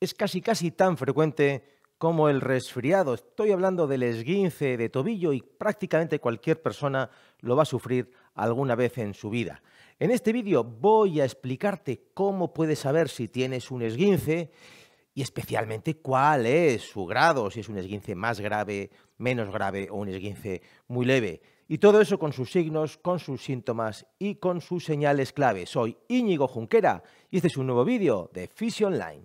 es casi casi tan frecuente como el resfriado. Estoy hablando del esguince de tobillo y prácticamente cualquier persona lo va a sufrir alguna vez en su vida. En este vídeo voy a explicarte cómo puedes saber si tienes un esguince y especialmente cuál es su grado, si es un esguince más grave, menos grave o un esguince muy leve. Y todo eso con sus signos, con sus síntomas y con sus señales clave. Soy Íñigo Junquera y este es un nuevo vídeo de Fisio Online.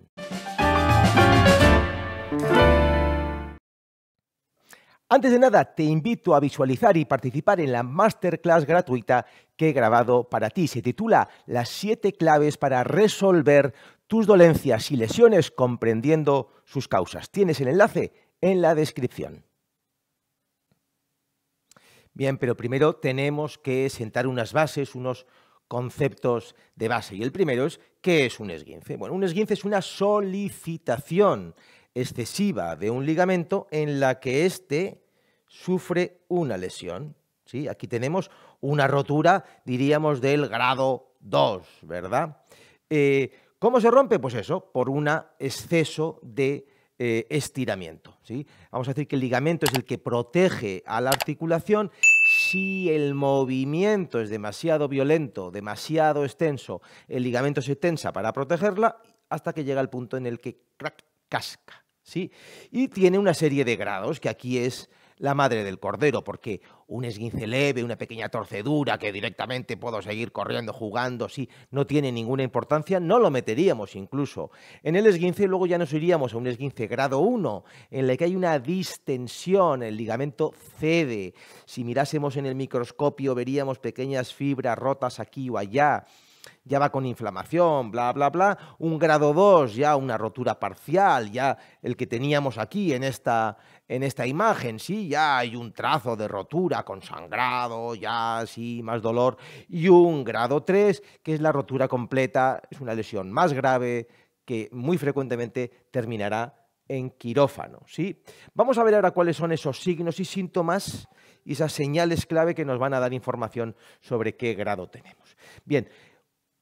Antes de nada, te invito a visualizar y participar en la masterclass gratuita que he grabado para ti. Se titula Las siete claves para resolver tus dolencias y lesiones comprendiendo sus causas. Tienes el enlace en la descripción. Bien, pero primero tenemos que sentar unas bases, unos conceptos de base. Y el primero es, ¿qué es un esguince? Bueno, un esguince es una solicitación excesiva de un ligamento en la que éste sufre una lesión. ¿sí? Aquí tenemos una rotura, diríamos, del grado 2, ¿verdad? Eh, ¿Cómo se rompe? Pues eso, por un exceso de eh, estiramiento. ¿sí? Vamos a decir que el ligamento es el que protege a la articulación. Si el movimiento es demasiado violento, demasiado extenso, el ligamento se tensa para protegerla hasta que llega el punto en el que crack, casca. ¿sí? Y tiene una serie de grados, que aquí es la madre del cordero, porque un esguince leve, una pequeña torcedura que directamente puedo seguir corriendo, jugando, sí, no tiene ninguna importancia, no lo meteríamos incluso. En el esguince luego ya nos iríamos a un esguince grado 1, en el que hay una distensión, el ligamento cede. Si mirásemos en el microscopio veríamos pequeñas fibras rotas aquí o allá ya va con inflamación, bla, bla, bla. Un grado 2, ya una rotura parcial, ya el que teníamos aquí en esta, en esta imagen, sí, ya hay un trazo de rotura con sangrado, ya sí, más dolor. Y un grado 3, que es la rotura completa, es una lesión más grave que muy frecuentemente terminará en quirófano. ¿sí? Vamos a ver ahora cuáles son esos signos y síntomas y esas señales clave que nos van a dar información sobre qué grado tenemos. Bien,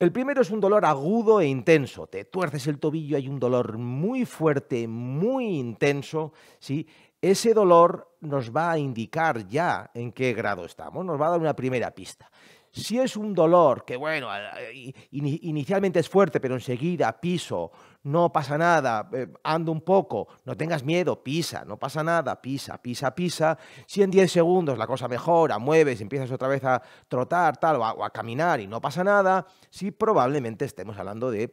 el primero es un dolor agudo e intenso. Te tuerces el tobillo, hay un dolor muy fuerte, muy intenso. ¿sí? Ese dolor nos va a indicar ya en qué grado estamos, nos va a dar una primera pista. Si es un dolor que, bueno, inicialmente es fuerte, pero enseguida piso, no pasa nada, eh, ando un poco, no tengas miedo, pisa, no pasa nada, pisa, pisa, pisa. Si en 10 segundos la cosa mejora, mueves, empiezas otra vez a trotar, tal, o a, caminar y no pasa nada, sí probablemente estemos hablando de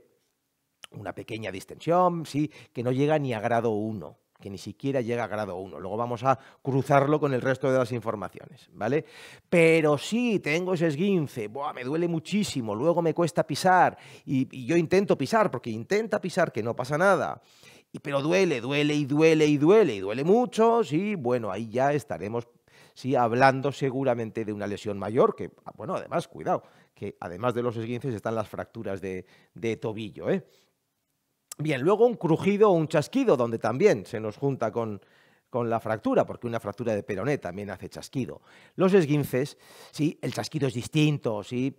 una pequeña distensión, sí, que no llega ni a grado 1 que ni siquiera llega a grado 1. Luego vamos a cruzarlo con el resto de las informaciones, ¿vale? Pero sí, tengo ese esguince, me duele muchísimo, luego me cuesta pisar y, yo intento pisar, porque intenta pisar que no pasa nada. Y, pero duele, duele y duele y duele y duele mucho, sí, bueno, ahí ya estaremos sí, hablando seguramente de una lesión mayor, que, ah, bueno, además, cuidado, que además de los esguinces están las fracturas de, de tobillo, ¿eh? Bien, luego un crujido o un chasquido, donde también se nos junta con, la fractura, porque una fractura de peroné también hace chasquido. Los esguinces, sí, el chasquido es distinto, sí,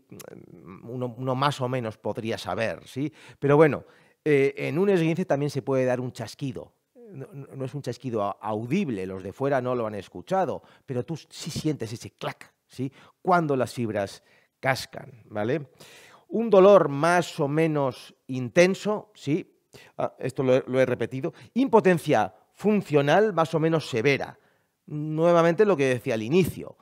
mm, uno, más o menos podría saber, sí, pero bueno, eh, en un esguince también se puede dar un chasquido. No, no, es un chasquido audible, los de fuera no lo han escuchado, pero tú sí sientes ese clac, ¿sí? Cuando las fibras cascan, ¿vale? Un dolor más o menos intenso, sí, Ah, esto lo he, repetido, impotencia funcional más o menos severa. Nuevamente lo que decía al inicio,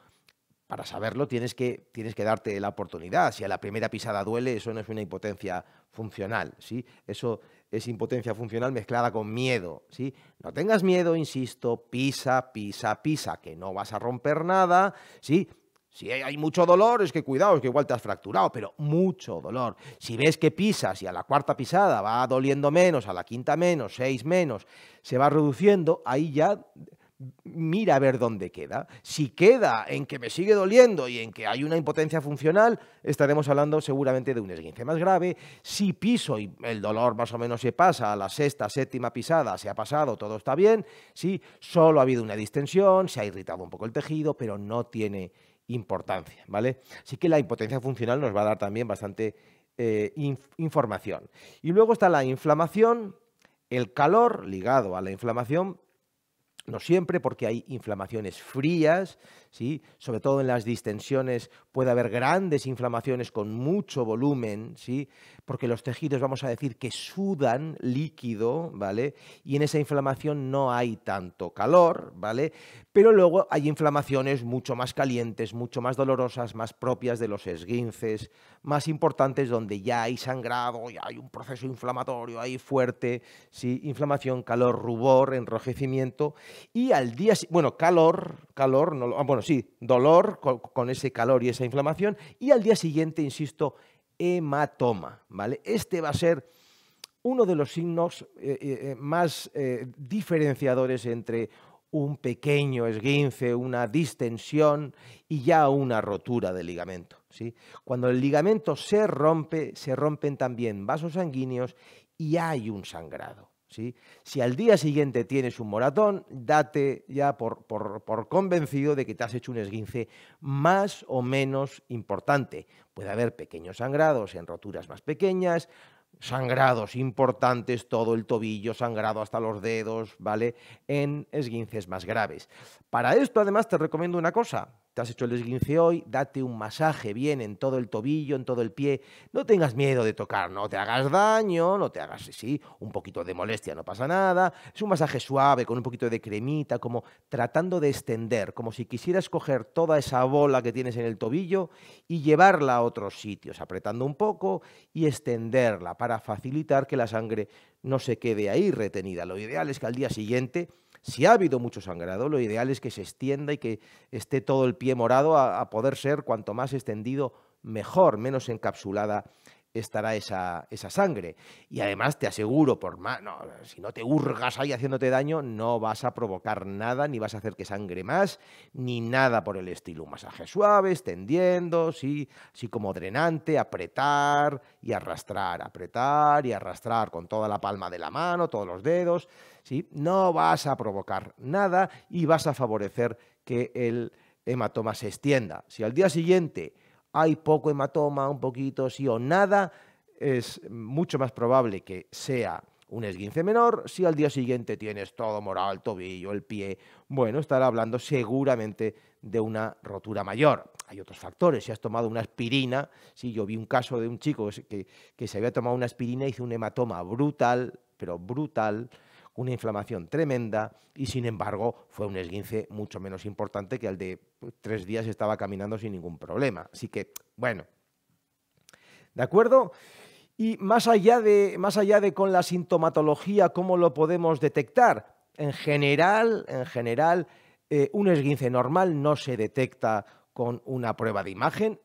para saberlo tienes que, tienes que darte la oportunidad. Si a la primera pisada duele, eso no es una impotencia funcional, ¿sí? Eso es impotencia funcional mezclada con miedo, ¿sí? No tengas miedo, insisto, pisa, pisa, pisa, que no vas a romper nada, ¿sí? Si hay mucho dolor, es que cuidado, es que igual te has fracturado, pero mucho dolor. Si ves que pisas y a la cuarta pisada va doliendo menos, a la quinta menos, seis menos, se va reduciendo, ahí ya mira a ver dónde queda. Si queda en que me sigue doliendo y en que hay una impotencia funcional, estaremos hablando seguramente de un esguince más grave. Si piso y el dolor más o menos se pasa a la sexta, séptima pisada, se ha pasado, todo está bien. Si solo ha habido una distensión, se ha irritado un poco el tejido, pero no tiene importancia, ¿vale? Así que la impotencia funcional nos va a dar también bastante eh, información. Y luego está la inflamación, el calor ligado a la inflamación no siempre, porque hay inflamaciones frías, ¿sí? sobre todo en las distensiones puede haber grandes inflamaciones con mucho volumen, ¿sí? porque los tejidos, vamos a decir, que sudan líquido, ¿vale? Y en esa inflamación no hay tanto calor, ¿vale? Pero luego hay inflamaciones mucho más calientes, mucho más dolorosas, más propias de los esguinces, más importantes, donde ya hay sangrado, ya hay un proceso inflamatorio ahí fuerte, ¿sí? inflamación, calor, rubor, enrojecimiento y al día, bueno, calor, calor, no, ah, bueno, sí, dolor con, ese calor y esa inflamación, y al día siguiente, insisto, hematoma, Este va a ser uno de los signos eh, eh, eh, más diferenciadores entre un pequeño esguince, una distensión y ya una rotura del ligamento. Cuando el ligamento se rompe, se rompen también vasos sanguíneos y hay un sangrado. Si al día siguiente tienes un moratón, date ya por, por, convencido de que te has hecho un esguince más o menos importante. Puede haber pequeños sangrados en roturas más pequeñas, sangrados importantes, todo el tobillo, sangrado hasta los dedos, ¿vale? En esguinces más graves. Para esto, además, te recomiendo una cosa te has hecho el esguince hoy, date un masaje bien en todo el tobillo, en todo el pie, no tengas miedo de tocar, no te hagas daño, no te hagas, sí, un poquito de molestia, no pasa nada, es un masaje suave con un poquito de cremita, como tratando de extender, como si quisieras coger toda esa bola que tienes en el tobillo y llevarla a otros sitios, apretando un poco y extenderla para facilitar que la sangre no se quede ahí retenida. Lo ideal es que al día siguiente si ha habido mucho sangrado, lo ideal es que se extienda y que esté todo el pie morado a, poder ser cuanto más extendido mejor, menos encapsulada estará esa, esa sangre. Y además te aseguro, por si no te hurgas ahí haciéndote daño, no vas a provocar nada, ni vas a hacer que sangre más, ni nada por el estilo. Un masaje suave, extendiendo, sí, así como drenante, apretar y arrastrar, apretar y arrastrar con toda la palma de la mano, todos los dedos, ¿sí? No vas a provocar nada y vas a favorecer que el hematoma se extienda. Si al día siguiente hay poco hematoma, un poquito, sí o nada, es mucho más probable que sea un esguince menor, si al día siguiente tienes todo morado, el tobillo, el pie, bueno, estará hablando seguramente de una rotura mayor. Hay otros factores, si has tomado una aspirina, yo vi un caso de un chico que, que se había tomado una aspirina y hizo un hematoma brutal, pero brutal, una inflamación tremenda y sin embargo fue un esguince mucho menos importante que el de tres días estaba caminando sin ningún problema. Así que, bueno. ¿De acuerdo? Y más allá de, más allá de con la sintomatología, ¿cómo lo podemos detectar? En general, en general, eh, un esguince normal no se detecta con una prueba de imagen,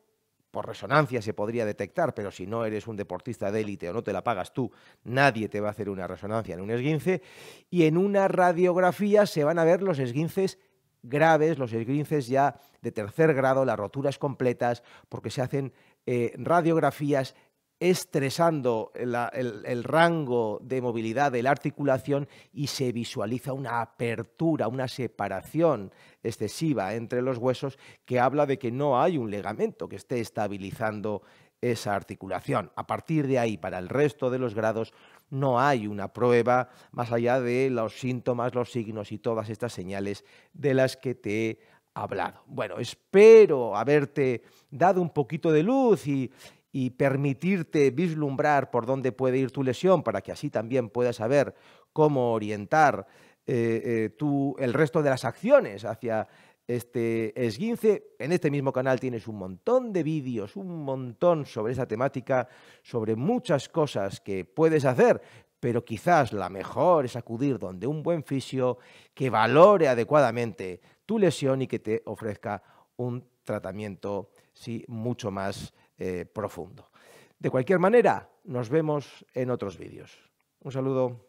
por resonancia se podría detectar, pero si no eres un deportista de élite o no te la pagas tú, nadie te va a hacer una resonancia en un esguince. Y en una radiografía se van a ver los esguinces graves, los esguinces ya de tercer grado, las roturas completas, porque se hacen eh, radiografías estresando el, rango de movilidad de la articulación y se visualiza una apertura, una separación excesiva entre los huesos que habla de que no hay un legamento que esté estabilizando esa articulación. A partir de ahí, para el resto de los grados, no hay una prueba más allá de los síntomas, los signos y todas estas señales de las que te he hablado. Bueno, espero haberte dado un poquito de luz y, y permitirte vislumbrar por dónde puede ir tu lesión para que así también puedas saber cómo orientar eh, eh, el resto de las acciones hacia este esguince. En este mismo canal tienes un montón de vídeos, un montón sobre esa temática, sobre muchas cosas que puedes hacer, pero quizás la mejor es acudir donde un buen fisio que valore adecuadamente tu lesión y que te ofrezca un tratamiento sí, mucho más eh, profundo. De cualquier manera, nos vemos en otros vídeos. Un saludo.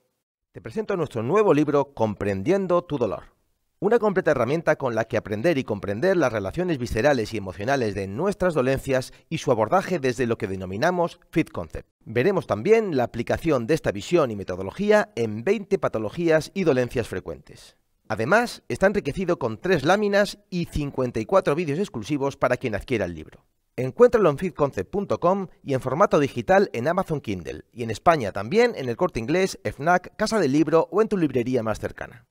Te presento nuestro nuevo libro Comprendiendo tu dolor. Una completa herramienta con la que aprender y comprender las relaciones viscerales y emocionales de nuestras dolencias y su abordaje desde lo que denominamos Fit Concept. Veremos también la aplicación de esta visión y metodología en 20 patologías y dolencias frecuentes. Además, está enriquecido con tres láminas y 54 vídeos exclusivos para quien adquiera el libro. Encuéntralo en fitconcept.com y en formato digital en Amazon Kindle y en España también en el Corte Inglés, FNAC, Casa del Libro o en tu librería más cercana.